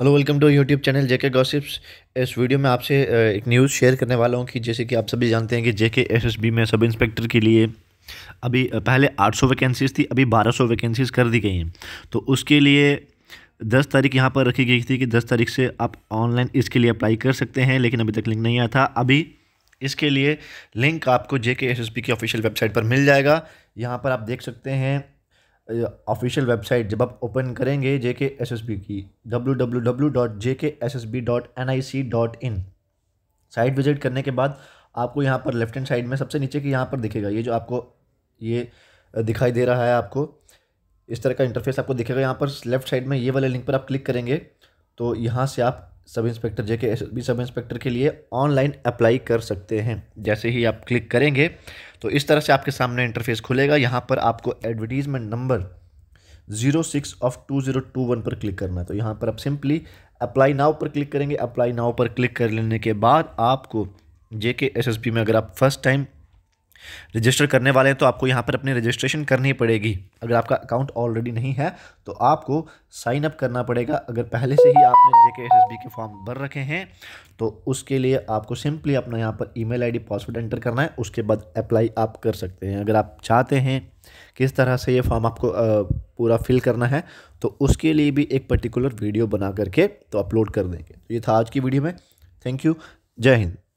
hello welcome to YouTube channel JK gossips इस video में आपसे एक न्यूज़ शेयर करने वाला हूं कि जैसे कि आप सभी जानते हैं कि जेके एसएसबी में सब इंस्पेक्टर के लिए अभी पहले 800 वैकेंसीज थी अभी 1200 वैकेंसीज कर दी गई हैं तो उसके लिए दस तारीख यहाँ पर रखी गई थी कि दस तारीख से आप ऑनलाइन इसके लिए अप्लाई कर सकते हैं लेकिन अभी तक लिंक नहीं आया था अभी इसके लिए लिंक आपको J K S S B की ऑफिशियल वेबसाइट पर मिल जाएगा यहाँ पर आप देख सकते हैं ऑफिशियल वेबसाइट जब आप ओपन करेंगे J K S S B की W W W dot J K S S B dot N I C dot in site visit करने के बाद आपको यहाँ पर लेफ्ट हैंड साइड में सबसे नीचे की यहाँ पर दिखेगा ये जो आपको ये दिखाई दे रहा है आपको इस तरह का इंटरफेस आपको दिखेगा यहाँ पर लेफ्ट साइड में ये वाले लिंक पर आप क्लिक करेंगे तो यहाँ से आप सब inspector J K S S B sub inspector के लिए ऑनलाइन अप्लाई कर सकते हैं जैसे ही आप क्लिक करेंगे तो इस तरह से आपके सामने इंटरफेस खुलेगा यहाँ पर आपको advertisement number zero six of two zero two one पर क्लिक करना है तो यहाँ पर आप सिंपली अप्लाई नाव पर क्लिक करेंगे अप्लाई नाव पर क्लिक कर लेने के बाद आपको J K S S P में अगर आप फर्स्ट टाइम रजिस्टर करने वाले हैं तो आपको यहाँ पर अपनी रजिस्ट्रेशन करनी पड़ेगी अगर आपका अकाउंट ऑलरेडी नहीं है तो आपको साइन अप करना पड़ेगा अगर पहले से ही आपने J K S S B के फॉर्म भर रखे हैं तो उसके लिए आपको सिंपली अपना यहाँ पर email I D password enter करना है उसके बाद अप्लाई आप कर सकते हैं अगर आप चाहते हैं किस तरह से ये फॉर्म आपको पूरा फिल करना है तो उसके लिए भी एक पर्टिकुलर वीडियो बना करके तो अपलोड कर देंगे तो ये था आज की वीडियो में थैंक यू जय हिंद